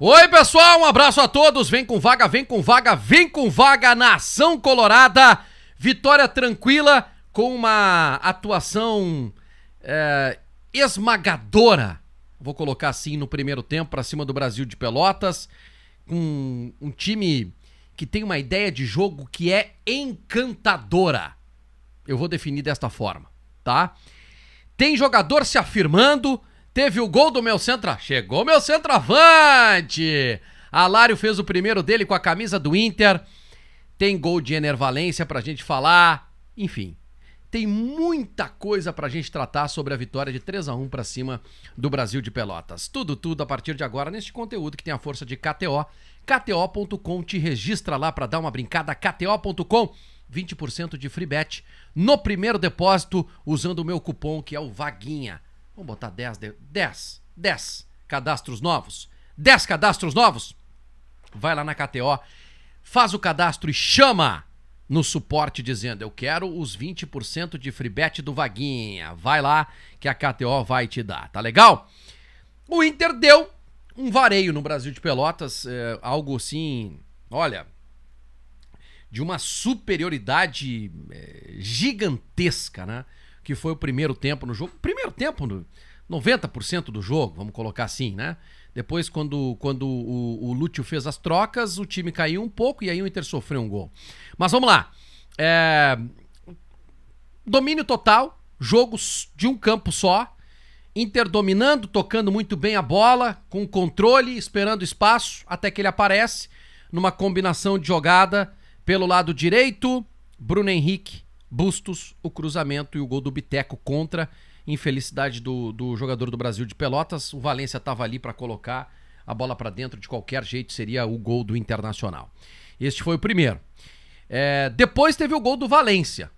Oi, pessoal, um abraço a todos. Vem com vaga, vem com vaga, vem com vaga, nação colorada. Vitória tranquila com uma atuação é, esmagadora, vou colocar assim, no primeiro tempo, para cima do Brasil de Pelotas. Um, um time que tem uma ideia de jogo que é encantadora. Eu vou definir desta forma, tá? Tem jogador se afirmando Teve o gol do meu centra. Chegou meu centroavante. Alário fez o primeiro dele com a camisa do Inter. Tem gol de Enervalência pra gente falar. Enfim, tem muita coisa pra gente tratar sobre a vitória de 3 a 1 para cima do Brasil de Pelotas. Tudo, tudo a partir de agora neste conteúdo que tem a força de KTO. KTO.com te registra lá para dar uma brincada. KTO.com 20% de free bet no primeiro depósito usando o meu cupom que é o Vaguinha. Vamos botar 10, 10, 10 cadastros novos. 10 cadastros novos. Vai lá na KTO, faz o cadastro e chama no suporte dizendo: Eu quero os 20% de free bet do Vaguinha. Vai lá que a KTO vai te dar, tá legal? O Inter deu um vareio no Brasil de Pelotas, é, algo assim, olha, de uma superioridade é, gigantesca, né? que foi o primeiro tempo no jogo. Primeiro tempo, no 90% do jogo, vamos colocar assim, né? Depois, quando, quando o, o Lúcio fez as trocas, o time caiu um pouco e aí o Inter sofreu um gol. Mas vamos lá. É... Domínio total, jogos de um campo só. Inter dominando, tocando muito bem a bola, com controle, esperando espaço, até que ele aparece numa combinação de jogada pelo lado direito, Bruno Henrique Bustos, o cruzamento e o gol do Biteco contra. Infelicidade do, do jogador do Brasil de Pelotas. O Valência estava ali para colocar a bola para dentro de qualquer jeito, seria o gol do Internacional. Este foi o primeiro. É, depois teve o gol do Valência.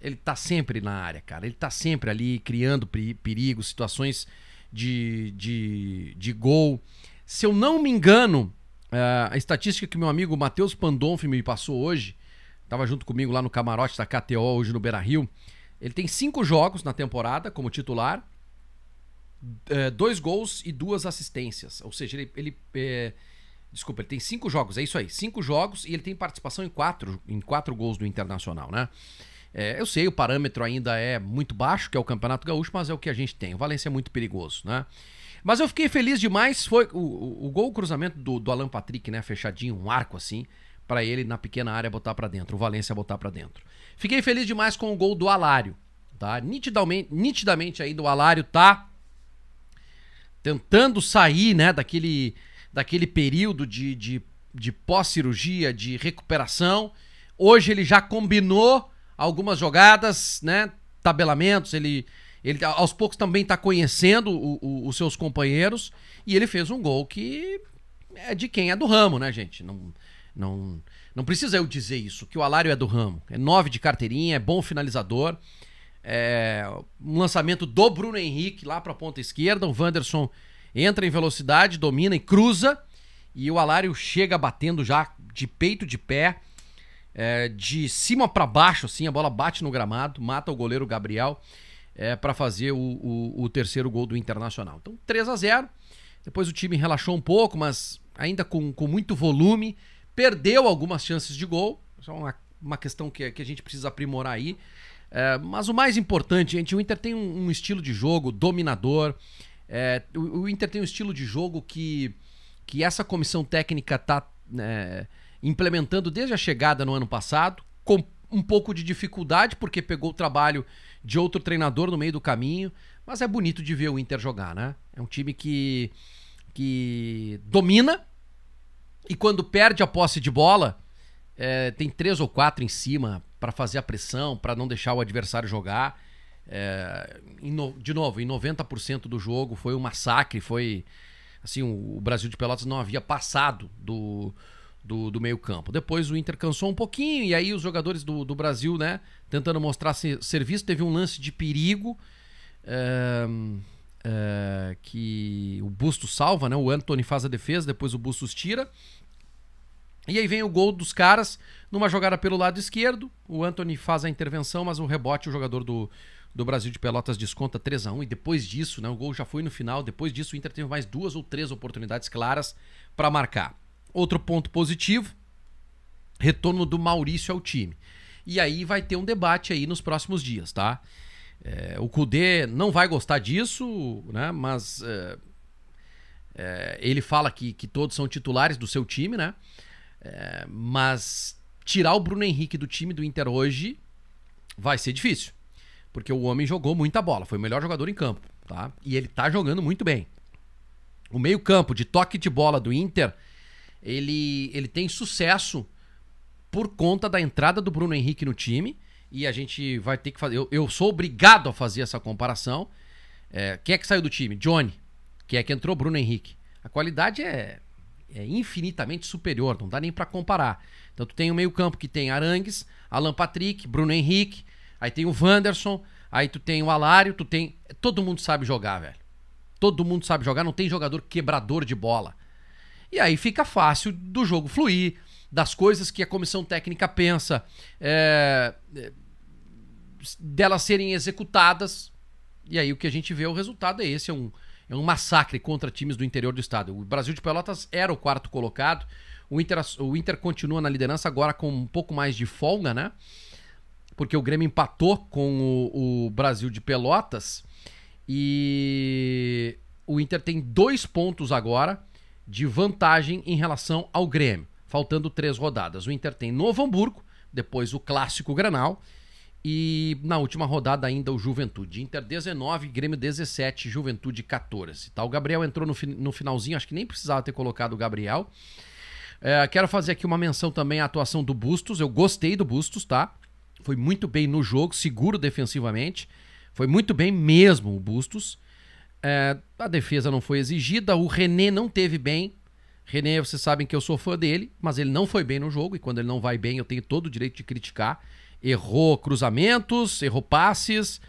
Ele tá sempre na área, cara. Ele tá sempre ali criando perigo, situações de, de, de gol. Se eu não me engano, é, a estatística que meu amigo Matheus Pandolfi me passou hoje Tava junto comigo lá no camarote da KTO hoje no Beira Rio. Ele tem cinco jogos na temporada como titular, é, dois gols e duas assistências. Ou seja, ele. ele é, desculpa, ele tem cinco jogos, é isso aí. Cinco jogos e ele tem participação em quatro, em quatro gols do Internacional, né? É, eu sei, o parâmetro ainda é muito baixo, que é o Campeonato Gaúcho, mas é o que a gente tem. O Valência é muito perigoso, né? Mas eu fiquei feliz demais, foi o, o, o gol, o cruzamento do, do Alan Patrick, né? Fechadinho, um arco assim para ele na pequena área botar para dentro, o Valência botar para dentro. Fiquei feliz demais com o gol do Alário, tá? Nitidamente, nitidamente ainda o Alário tá tentando sair, né, daquele daquele período de, de, de pós-cirurgia, de recuperação. Hoje ele já combinou algumas jogadas, né, tabelamentos, ele ele aos poucos também está conhecendo o, o, os seus companheiros e ele fez um gol que é de quem é do ramo, né, gente? Não, não, não precisa eu dizer isso, que o Alário é do ramo. É nove de carteirinha, é bom finalizador. É um lançamento do Bruno Henrique lá para a ponta esquerda. O Wanderson entra em velocidade, domina e cruza. E o Alário chega batendo já de peito de pé, é, de cima para baixo, assim. A bola bate no gramado, mata o goleiro Gabriel é, para fazer o, o, o, terceiro gol do Internacional. Então, 3 a 0 Depois o time relaxou um pouco, mas ainda com, com muito volume. Perdeu algumas chances de gol, isso é uma, uma questão que, que a gente precisa aprimorar aí. É, mas o mais importante, gente, o Inter tem um, um estilo de jogo dominador. É, o, o, Inter tem um estilo de jogo que, que essa comissão técnica está é, né, implementando desde a chegada no ano passado, com um pouco de dificuldade, porque pegou o trabalho de outro treinador no meio do caminho. Mas é bonito de ver o Inter jogar, né? É um time que, que domina, e quando perde a posse de bola, é, tem três ou quatro em cima para fazer a pressão, para não deixar o adversário jogar. É, no, de novo, em 90% do jogo foi um massacre, foi assim, o, o Brasil de Pelotas não havia passado do, do, do meio-campo. Depois o Inter cansou um pouquinho e aí os jogadores do, do Brasil, né, tentando mostrar serviço, teve um lance de perigo. É, uh, que o Bustos salva, né? O Anthony faz a defesa, depois o Bustos tira. E aí vem o gol dos caras numa jogada pelo lado esquerdo. O Anthony faz a intervenção, mas o rebote, o jogador do, do Brasil de Pelotas desconta 3 a 1 E depois disso, né, o gol já foi no final. Depois disso, o Inter teve mais duas ou três oportunidades claras para marcar. Outro ponto positivo: retorno do Maurício ao time. E aí vai ter um debate aí nos próximos dias, tá? É, o Kudê não vai gostar disso, né? Mas é, é, ele fala que, que todos são titulares do seu time, né? É, mas tirar o Bruno Henrique do time do Inter hoje vai ser difícil. Porque o homem jogou muita bola, foi o melhor jogador em campo, tá? E ele tá jogando muito bem. O meio-campo de toque de bola do Inter, ele, ele tem sucesso por conta da entrada do Bruno Henrique no time e a gente vai ter que fazer. Eu, eu sou obrigado a fazer essa comparação. É, quem é que saiu do time? Johnny. Quem é que entrou? Bruno Henrique. A qualidade é, é infinitamente superior, não dá nem para comparar. Então tu tem o meio-campo que tem Arangues, Alan Patrick, Bruno Henrique, aí tem o Wanderson, aí tu tem o Alário, tu tem. Todo mundo sabe jogar, velho. Todo mundo sabe jogar, não tem jogador quebrador de bola. E aí fica fácil do jogo fluir, das coisas que a comissão técnica pensa. É, é delas serem executadas. E aí o que a gente vê, o resultado é esse, é um, é um massacre contra times do interior do estado. O Brasil de Pelotas era o quarto colocado, o Inter, o Inter continua na liderança agora com um pouco mais de folga, né? Porque o Grêmio empatou com o, o Brasil de Pelotas e o Inter tem dois pontos agora de vantagem em relação ao Grêmio, faltando três rodadas. O Inter tem Novo Hamburgo, depois o clássico Granal e na última rodada ainda o Juventude. Inter 19, Grêmio 17, Juventude 14. Tá? O Gabriel entrou no, no finalzinho, acho que nem precisava ter colocado o Gabriel. É, quero fazer aqui uma menção também à atuação do Bustos. Eu gostei do Bustos, tá? Foi muito bem no jogo, seguro defensivamente. Foi muito bem mesmo o Bustos. É, a defesa não foi exigida. O René não teve bem. René, vocês sabem que eu sou fã dele, mas ele não foi bem no jogo. E quando ele não vai bem, eu tenho todo o direito de criticar errou cruzamentos, errou passes.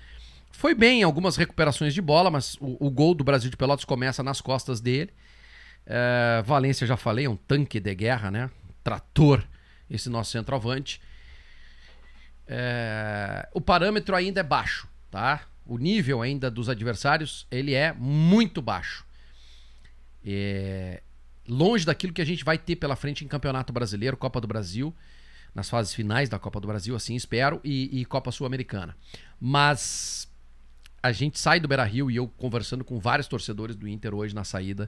Foi bem em algumas recuperações de bola, mas o, o, gol do Brasil de Pelotas começa nas costas dele. É, Valência, já falei, é um tanque de guerra, né? Trator, esse nosso centroavante. É, o parâmetro ainda é baixo, tá? O nível ainda dos adversários, ele é muito baixo. É, longe daquilo que a gente vai ter pela frente em Campeonato Brasileiro, Copa do Brasil nas fases finais da Copa do Brasil, assim espero, e, e Copa Sul-Americana. Mas a gente sai do Beira Rio e eu conversando com vários torcedores do Inter hoje na saída,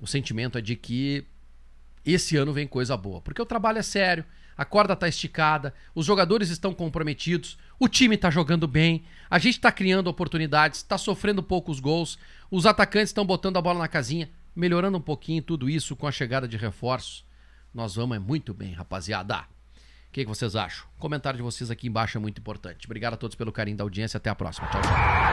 o sentimento é de que esse ano vem coisa boa, porque o trabalho é sério, a corda está esticada, os jogadores estão comprometidos, o time está jogando bem, a gente está criando oportunidades, está sofrendo poucos gols, os atacantes estão botando a bola na casinha, melhorando um pouquinho tudo isso com a chegada de reforços. Nós vamos é muito bem, rapaziada. O que, que vocês acham? O comentário de vocês aqui embaixo é muito importante. Obrigado a todos pelo carinho da audiência. Até a próxima. Tchau, tchau.